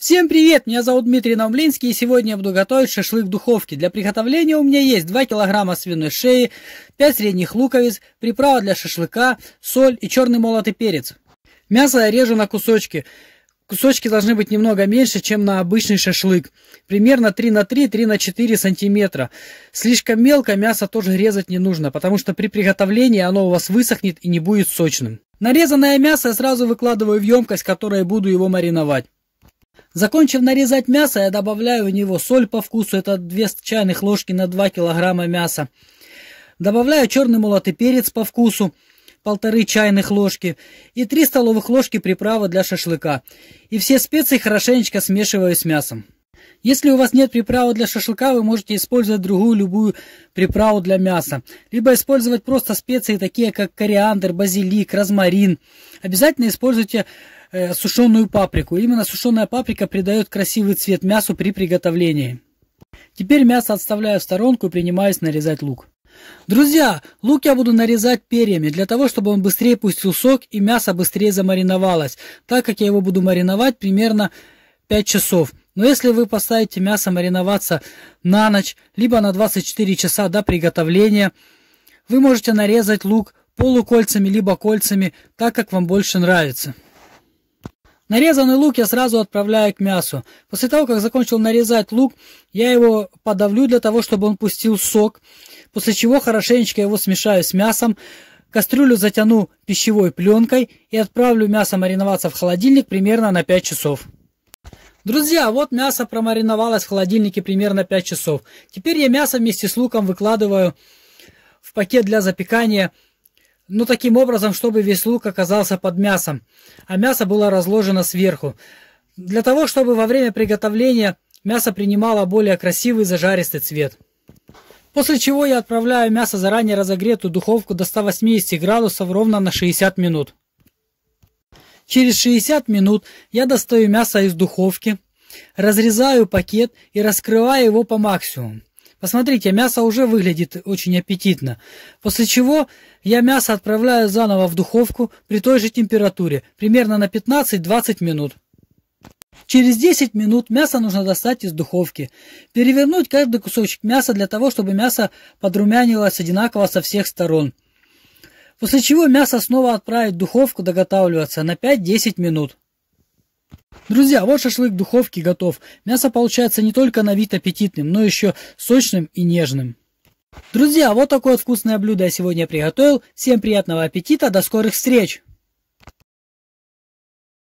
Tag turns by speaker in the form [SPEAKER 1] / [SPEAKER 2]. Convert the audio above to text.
[SPEAKER 1] Всем привет, меня зовут Дмитрий Наумлинский и сегодня я буду готовить шашлык в духовке. Для приготовления у меня есть 2 килограмма свиной шеи, 5 средних луковиц, приправа для шашлыка, соль и черный молотый перец. Мясо я режу на кусочки. Кусочки должны быть немного меньше, чем на обычный шашлык. Примерно 3 на 3, 3 на 4 сантиметра. Слишком мелко мясо тоже резать не нужно, потому что при приготовлении оно у вас высохнет и не будет сочным. Нарезанное мясо я сразу выкладываю в емкость, в которой буду его мариновать. Закончив нарезать мясо, я добавляю в него соль по вкусу, это 2 чайных ложки на 2 килограмма мяса. Добавляю черный молотый перец по вкусу, полторы чайных ложки и 3 столовых ложки приправы для шашлыка. И все специи хорошенечко смешиваю с мясом. Если у вас нет приправы для шашлыка, вы можете использовать другую любую приправу для мяса. Либо использовать просто специи, такие как кориандр, базилик, розмарин. Обязательно используйте Э, сушеную паприку. Именно сушеная паприка придает красивый цвет мясу при приготовлении. Теперь мясо отставляю в сторонку и принимаюсь нарезать лук. Друзья, лук я буду нарезать перьями, для того, чтобы он быстрее пустил сок и мясо быстрее замариновалось, так как я его буду мариновать примерно 5 часов. Но если вы поставите мясо мариноваться на ночь, либо на 24 часа до приготовления, вы можете нарезать лук полукольцами, либо кольцами, так как вам больше нравится. Нарезанный лук я сразу отправляю к мясу. После того, как закончил нарезать лук, я его подавлю для того, чтобы он пустил сок, после чего хорошенечко его смешаю с мясом, кастрюлю затяну пищевой пленкой и отправлю мясо мариноваться в холодильник примерно на 5 часов. Друзья, вот мясо промариновалось в холодильнике примерно 5 часов. Теперь я мясо вместе с луком выкладываю в пакет для запекания ну таким образом, чтобы весь лук оказался под мясом, а мясо было разложено сверху. Для того, чтобы во время приготовления мясо принимало более красивый зажаристый цвет. После чего я отправляю мясо заранее разогретую духовку до 180 градусов ровно на 60 минут. Через 60 минут я достаю мясо из духовки, разрезаю пакет и раскрываю его по максимуму. Посмотрите, мясо уже выглядит очень аппетитно. После чего я мясо отправляю заново в духовку при той же температуре, примерно на 15-20 минут. Через 10 минут мясо нужно достать из духовки. Перевернуть каждый кусочек мяса для того, чтобы мясо подрумянилось одинаково со всех сторон. После чего мясо снова отправить в духовку доготавливаться на 5-10 минут. Друзья, вот шашлык в духовке готов. Мясо получается не только на вид аппетитным, но еще сочным и нежным. Друзья, вот такое вкусное блюдо я сегодня приготовил. Всем приятного аппетита, до скорых встреч!